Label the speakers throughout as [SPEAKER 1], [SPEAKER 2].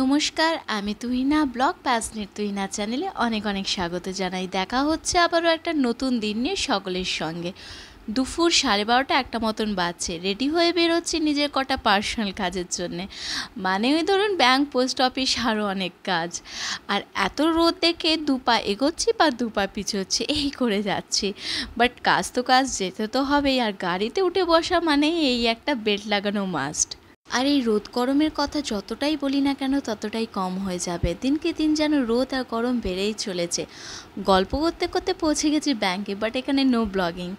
[SPEAKER 1] নমস্কার আমি তুহিনা ব্লগ প্যাসনের তুহিনা চ্যানেলে অনেক অনেক স্বাগত জানাই দেখা হচ্ছে আবারও একটা নতুন দিন নিয়ে সকলের সঙ্গে দুপুর সাড়ে বারোটা একটা মতন বাজছে রেডি হয়ে বেরোচ্ছি নিজের কটা পার্সোনাল কাজের জন্যে মানে ওই ধরুন ব্যাংক পোস্ট অফিস আরও অনেক কাজ আর এত রোদ দেখে দুপা এগোচ্ছি বা দুপা পিছোচ্ছি এই করে যাচ্ছি বাট কাজ তো কাজ যেতে তো হবেই আর গাড়িতে উঠে বসা মানে এই একটা বেল্ট লাগানো মাস্ট আর এই রোদ গরমের কথা যতটাই বলি না কেন ততটাই কম হয়ে যাবে দিনকে দিন যেন রোদ আর গরম বেড়েই চলেছে গল্প করতে করতে পৌঁছে গেছি ব্যাংকে বাট এখানে নো ব্লগিং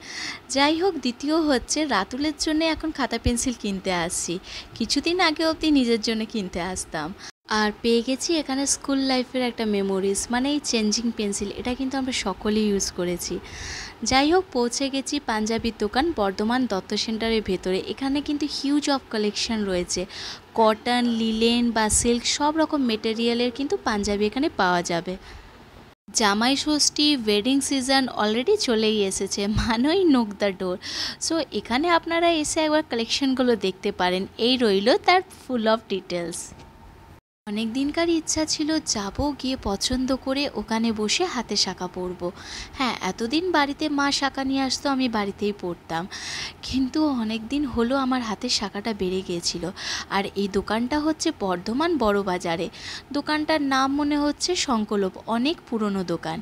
[SPEAKER 1] যাই হোক দ্বিতীয় হচ্ছে রাতুলের জন্য এখন খাতা পেন্সিল কিনতে আসছি কিছুদিন আগে অবধি নিজের জন্য কিনতে আসতাম আর পেয়ে গেছি এখানে স্কুল লাইফের একটা মেমোরিজ মানে এই চেঞ্জিং পেন্সিল এটা কিন্তু আমরা সকলেই ইউজ করেছি যাই হোক পৌঁছে গেছি পাঞ্জাবির দোকান বর্ধমান দত্ত সেন্টারের ভেতরে এখানে কিন্তু হিউজ অফ কালেকশন রয়েছে কটন লিলেন বা সিল্ক সব রকম মেটেরিয়ালের কিন্তু পাঞ্জাবি এখানে পাওয়া যাবে জামাই ষষ্ঠী ওয়েডিং সিজন অলরেডি চলেই এসেছে মানই নোক দ্য ডোর সো এখানে আপনারা এসে একবার কালেকশনগুলো দেখতে পারেন এই রইল তার ফুল অফ ডিটেলস অনেক দিনকার ইচ্ছা ছিল যাব গিয়ে পছন্দ করে ওখানে বসে হাতে শাঁখা পরব হ্যাঁ এতদিন বাড়িতে মা শাঁখা নিয়ে আসতো আমি বাড়িতেই পরতাম কিন্তু অনেক দিন হলো আমার হাতের শাঁখাটা বেড়ে গিয়েছিল আর এই দোকানটা হচ্ছে বর্ধমান বড় বাজারে দোকানটার নাম মনে হচ্ছে সংকলপ অনেক পুরনো দোকান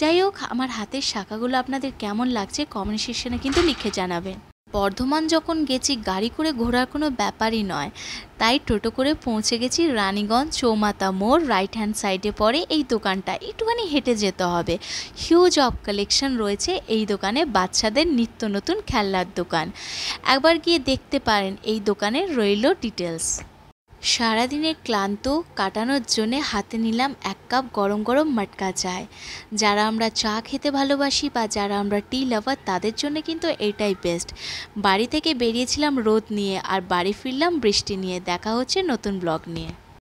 [SPEAKER 1] যাই হোক আমার হাতের শাঁখাগুলো আপনাদের কেমন লাগছে কমেন্ট সেকশনে কিন্তু লিখে জানাবেন বর্ধমান যখন গেছি গাড়ি করে ঘোরার কোনো ব্যাপারই নয় তাই টোটো করে পৌঁছে গেছি রানীগঞ্জ চৌমাতা মোড় রাইট হ্যান্ড সাইডে পড়ে এই দোকানটা একটুখানি হেঁটে যেতে হবে হিউজ অব কালেকশন রয়েছে এই দোকানে বাচ্চাদের নিত্য নতুন খেলনার দোকান একবার গিয়ে দেখতে পারেন এই দোকানের রইল ডিটেলস সারাদিনের ক্লান্ত কাটানোর জন্যে হাতে নিলাম এক কাপ গরম গরম মাটকা চায় যারা আমরা চা খেতে ভালোবাসি বা যারা আমরা টি লাভার তাদের জন্য কিন্তু এটাই বেস্ট বাড়ি থেকে বেরিয়েছিলাম রোদ নিয়ে আর বাড়ি ফিরলাম বৃষ্টি নিয়ে দেখা হচ্ছে নতুন ব্লগ নিয়ে